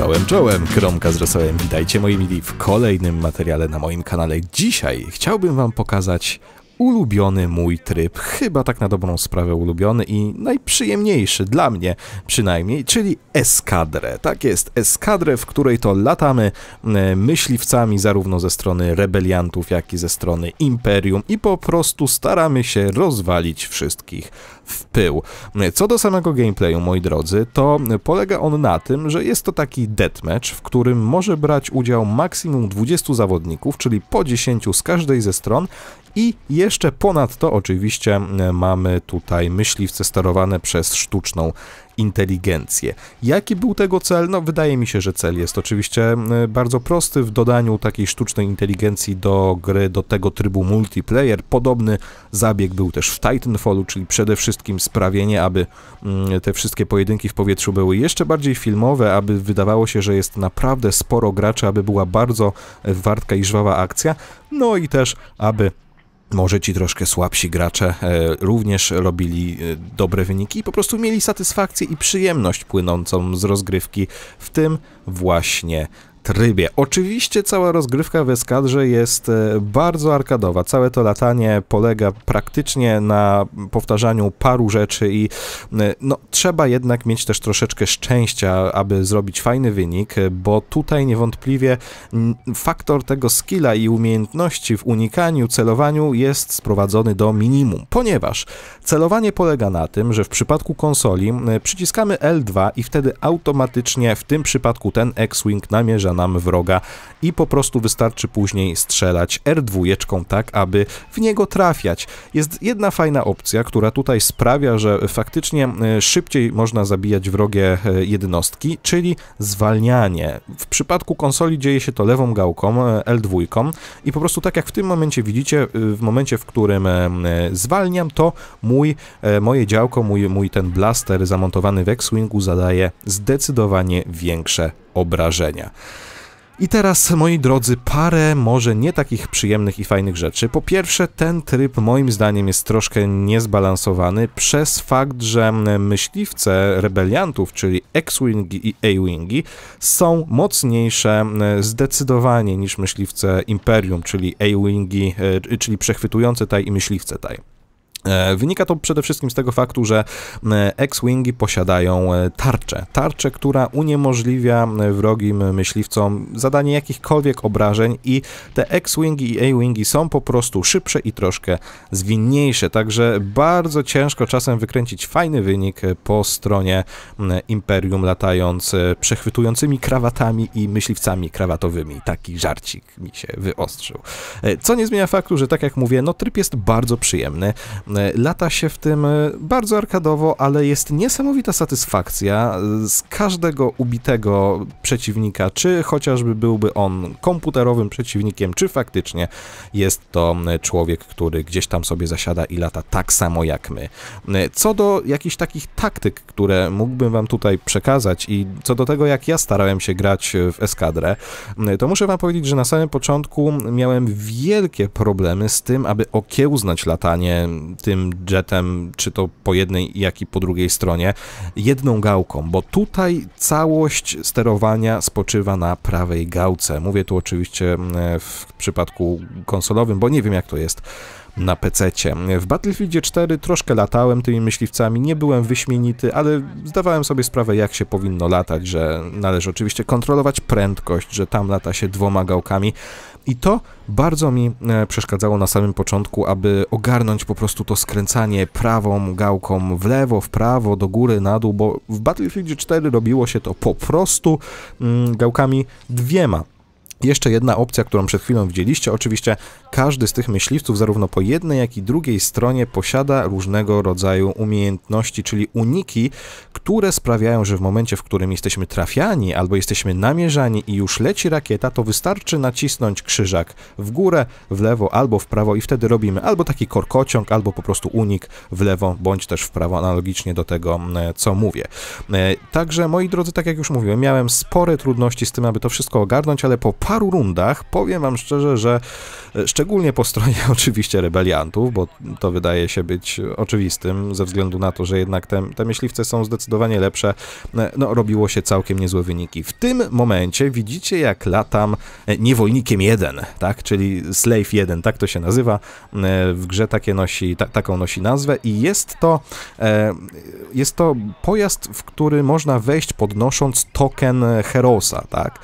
Czołem, czołem, Kromka z Rosołem. Witajcie moi mili w kolejnym materiale na moim kanale. Dzisiaj chciałbym wam pokazać ulubiony mój tryb, chyba tak na dobrą sprawę ulubiony i najprzyjemniejszy dla mnie przynajmniej, czyli eskadrę. Tak jest, eskadrę, w której to latamy e, myśliwcami zarówno ze strony rebeliantów, jak i ze strony Imperium i po prostu staramy się rozwalić wszystkich w pył. Co do samego gameplayu, moi drodzy, to polega on na tym, że jest to taki deathmatch, w którym może brać udział maksimum 20 zawodników, czyli po 10 z każdej ze stron i jeszcze ponadto oczywiście e, mamy tutaj myśliwce sterowane przez sztuczną inteligencję. Jaki był tego cel? No, wydaje mi się, że cel jest oczywiście e, bardzo prosty w dodaniu takiej sztucznej inteligencji do gry, do tego trybu multiplayer. Podobny zabieg był też w Titanfallu, czyli przede wszystkim sprawienie, aby mm, te wszystkie pojedynki w powietrzu były jeszcze bardziej filmowe, aby wydawało się, że jest naprawdę sporo graczy, aby była bardzo e, wartka i żwawa akcja. No i też, aby może ci troszkę słabsi gracze e, również robili e, dobre wyniki i po prostu mieli satysfakcję i przyjemność płynącą z rozgrywki w tym właśnie trybie. Oczywiście cała rozgrywka w eskadrze jest e, bardzo arkadowa. Całe to latanie polega praktycznie na powtarzaniu paru rzeczy i e, no, trzeba jednak mieć też troszeczkę szczęścia, aby zrobić fajny wynik, bo tutaj niewątpliwie faktor tego skilla i umiejętności w unikaniu, celowaniu jest sprowadzony do minimum, ponieważ celowanie polega na tym, że w przypadku konsoli przyciskamy L2 i wtedy automatycznie w tym przypadku ten X-Wing namierza pokonamy wroga i po prostu wystarczy później strzelać R2 tak, aby w niego trafiać. Jest jedna fajna opcja, która tutaj sprawia, że faktycznie e, szybciej można zabijać wrogie e, jednostki, czyli zwalnianie. W przypadku konsoli dzieje się to lewą gałką, e, L2 i po prostu tak jak w tym momencie widzicie, w momencie, w którym zwalniam, to mój, moje działko, mój, mój ten blaster zamontowany w X-Wingu zadaje zdecydowanie większe obrażenia. I teraz, moi drodzy, parę może nie takich przyjemnych i fajnych rzeczy. Po pierwsze, ten tryb moim zdaniem jest troszkę niezbalansowany przez fakt, że myśliwce rebeliantów, czyli X-Wingi i A-Wingi, są mocniejsze e, zdecydowanie niż myśliwce Imperium, czyli A-Wingi, e, czyli przechwytujące taj i myśliwce taj. E, wynika to przede wszystkim z tego faktu, że e, X-Wingi posiadają e, tarczę. Tarczę, która uniemożliwia wrogim myśliwcom zadanie jakichkolwiek obrażeń i te X-Wingi i A-Wingi są po prostu szybsze i troszkę zwinniejsze, także bardzo ciężko czasem wykręcić fajny wynik po stronie Imperium latając przechwytującymi krawatami i myśliwcami krawatowymi. Taki żarcik mi się wyostrzył. Co nie zmienia faktu, że tak jak mówię, no tryb jest bardzo przyjemny. E, lata się w tym e, bardzo arkadowo, ale jest niesamowita satysfakcja e, z każdego ubitego przeciwnika, czy chociażby byłby on komputerowym przeciwnikiem, czy faktycznie jest to człowiek, który gdzieś tam sobie zasiada i lata tak samo jak my. Co do jakichś takich taktyk, które mógłbym wam tutaj przekazać i co do tego, jak ja starałem się grać w eskadrę, to muszę wam powiedzieć, że na samym początku miałem wielkie problemy z tym, aby okiełznać latanie tym jetem, czy to po jednej, jak i po drugiej stronie, jedną gałką, bo tutaj całość sterowania spoczywa na prawej gałce. Mówię tu oczywiście mm, w przypadku konsolowym, bo nie wiem jak to jest na pc W Battlefieldzie 4 troszkę latałem tymi myśliwcami, nie byłem wyśmienity, ale zdawałem sobie sprawę, jak się powinno latać, że należy oczywiście kontrolować prędkość, że tam lata się dwoma gałkami, i to bardzo mi e, przeszkadzało na samym początku, aby ogarnąć po prostu to skręcanie prawą gałką w lewo, w prawo, do góry, na dół, bo w Battlefield 4 robiło się to po prostu mm, gałkami dwiema. Jeszcze jedna opcja, którą przed chwilą widzieliście, oczywiście każdy z tych myśliwców zarówno po jednej, jak i drugiej stronie posiada różnego rodzaju umiejętności, czyli uniki, które sprawiają, że w momencie, w którym jesteśmy trafiani albo jesteśmy namierzani i już leci rakieta, to wystarczy nacisnąć krzyżak w górę, w lewo albo w prawo i wtedy robimy albo taki korkociąg, albo po prostu unik w lewo bądź też w prawo, analogicznie do tego, co mówię. E, także, moi drodzy, tak jak już mówiłem, miałem spore trudności z tym, aby to wszystko ogarnąć, ale po paru rundach powiem wam szczerze, że e, szczególnie po stronie oczywiście rebeliantów, bo to wydaje się być oczywistym ze względu na to, że jednak te, te myśliwce są zdecydowanie lepsze, e, no robiło się całkiem niezłe wyniki. W tym momencie widzicie jak latam e, niewolnikiem 1, tak, czyli slave 1, tak to się nazywa, w grze takie nosi, ta, taką nosi nazwę i jest to, jest to pojazd, w który można wejść podnosząc token Herosa, tak,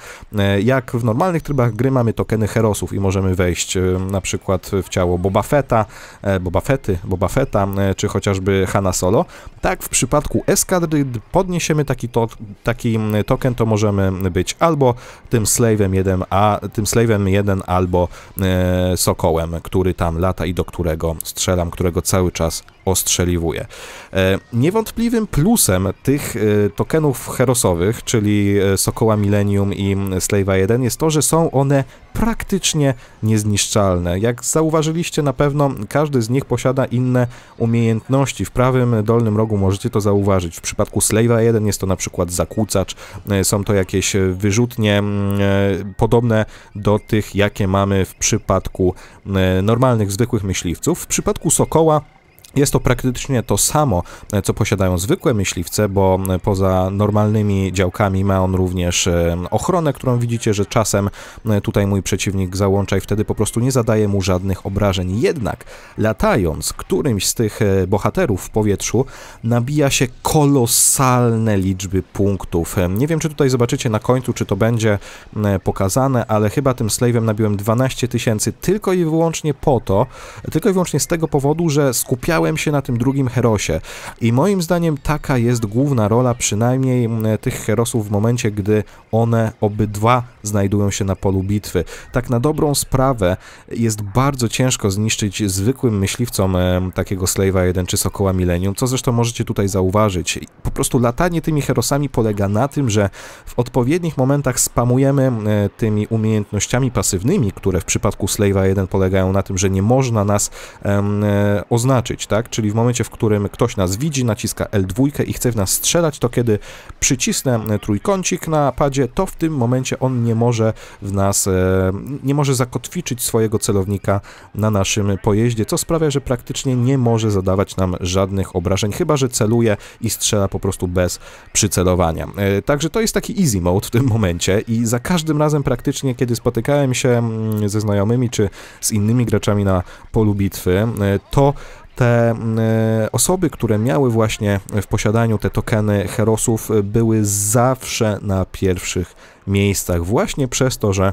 jak w normalnym normalnych trybach gry mamy tokeny herosów i możemy wejść e, na przykład w ciało Boba Fetta, e, Boba Fety, Boba Fetta, e, czy chociażby Hanna Solo. Tak, w przypadku eskadry podniesiemy taki, to, taki token, to możemy być albo tym slave'em 1, a tym slave'em 1 albo e, sokołem, który tam lata i do którego strzelam, którego cały czas ostrzeliwuje. E, niewątpliwym plusem tych e, tokenów herosowych, czyli e, Sokoła Millennium i Slave'a 1 jest to, że są one praktycznie niezniszczalne. Jak zauważyliście na pewno, każdy z nich posiada inne umiejętności. W prawym dolnym rogu możecie to zauważyć. W przypadku Slave'a 1 jest to na przykład zakłócacz, są to jakieś wyrzutnie podobne do tych, jakie mamy w przypadku normalnych, zwykłych myśliwców. W przypadku Sokoła jest to praktycznie to samo, co posiadają zwykłe myśliwce, bo poza normalnymi działkami ma on również e, ochronę, którą widzicie, że czasem e, tutaj mój przeciwnik załącza i wtedy po prostu nie zadaje mu żadnych obrażeń. Jednak latając którymś z tych e, bohaterów w powietrzu, nabija się kolosalne liczby punktów. E, nie wiem, czy tutaj zobaczycie na końcu, czy to będzie e, pokazane, ale chyba tym slajwem nabiłem 12 tysięcy tylko i wyłącznie po to, tylko i wyłącznie z tego powodu, że skupiałem się na tym drugim herosie. I moim zdaniem taka jest główna rola przynajmniej tych herosów w momencie, gdy one obydwa znajdują się na polu bitwy. Tak na dobrą sprawę jest bardzo ciężko zniszczyć zwykłym myśliwcom e, takiego slajwa 1 czy Sokoła Millennium, co zresztą możecie tutaj zauważyć. Po prostu latanie tymi herosami polega na tym, że w odpowiednich momentach spamujemy e, tymi umiejętnościami pasywnymi, które w przypadku Slave'a 1 polegają na tym, że nie można nas em, e, oznaczyć, tak? Czyli w momencie, w którym ktoś nas widzi, naciska L2 i chce w nas strzelać, to kiedy przycisnę e, trójkącik na padzie, to w tym momencie on nie może w nas, em, nie może zakotwiczyć swojego celownika na naszym pojeździe, co sprawia, że praktycznie nie może zadawać nam żadnych obrażeń, chyba że celuje i i strzela po prostu bez przycelowania. E, także to jest taki easy mode w tym momencie i za każdym razem praktycznie, kiedy spotykałem się mm, ze znajomymi czy z innymi graczami na polu bitwy, e, to te mm, e, osoby, które miały właśnie w posiadaniu te tokeny herosów, były zawsze na pierwszych miejscach, właśnie przez to, że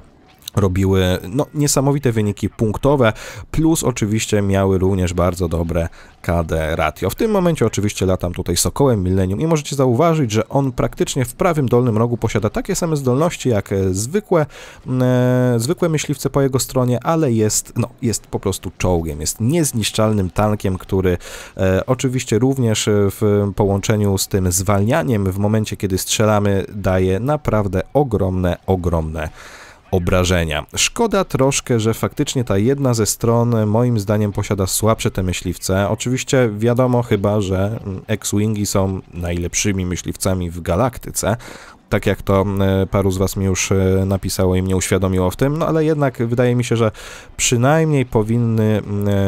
robiły no, niesamowite wyniki punktowe, plus oczywiście miały również bardzo dobre KD ratio. W tym momencie oczywiście latam tutaj Sokołem Millennium i możecie zauważyć, że on praktycznie w prawym dolnym rogu posiada takie same zdolności jak e, zwykłe, e, zwykłe myśliwce po jego stronie, ale jest, no, jest po prostu czołgiem, jest niezniszczalnym tankiem, który e, oczywiście również w połączeniu z tym zwalnianiem w momencie, kiedy strzelamy, daje naprawdę ogromne, ogromne obrażenia. Szkoda troszkę, że faktycznie ta jedna ze stron moim zdaniem posiada słabsze te myśliwce. Oczywiście wiadomo chyba, że X-Wingi są najlepszymi myśliwcami w galaktyce, tak jak to e, paru z Was mi już e, napisało i mnie uświadomiło w tym, no ale jednak wydaje mi się, że przynajmniej powinny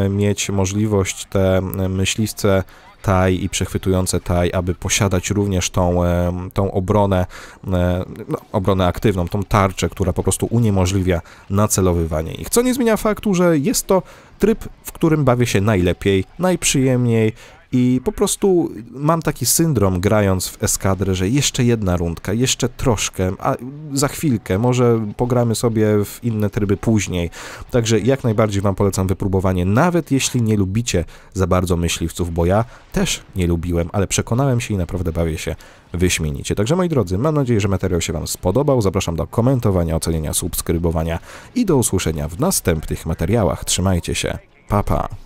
e, mieć możliwość te myśliwce taj i przechwytujące taj, aby posiadać również tą, e, tą obronę, e, no, obronę aktywną, tą tarczę, która po prostu uniemożliwia nacelowywanie ich. Co nie zmienia faktu, że jest to tryb, w którym bawię się najlepiej, najprzyjemniej i po prostu mam taki syndrom grając w eskadrę, że jeszcze jedna rundka, jeszcze troszkę, a za chwilkę, może pogramy sobie w inne tryby później. Także jak najbardziej Wam polecam wypróbowanie, nawet jeśli nie lubicie za bardzo myśliwców, bo ja też nie lubiłem, ale przekonałem się i naprawdę bawię się wyśmienicie. Także moi drodzy, mam nadzieję, że materiał się Wam spodobał. Zapraszam do komentowania, oceniania, subskrybowania i do usłyszenia w następnych materiałach. Trzymajcie się. Pa, pa.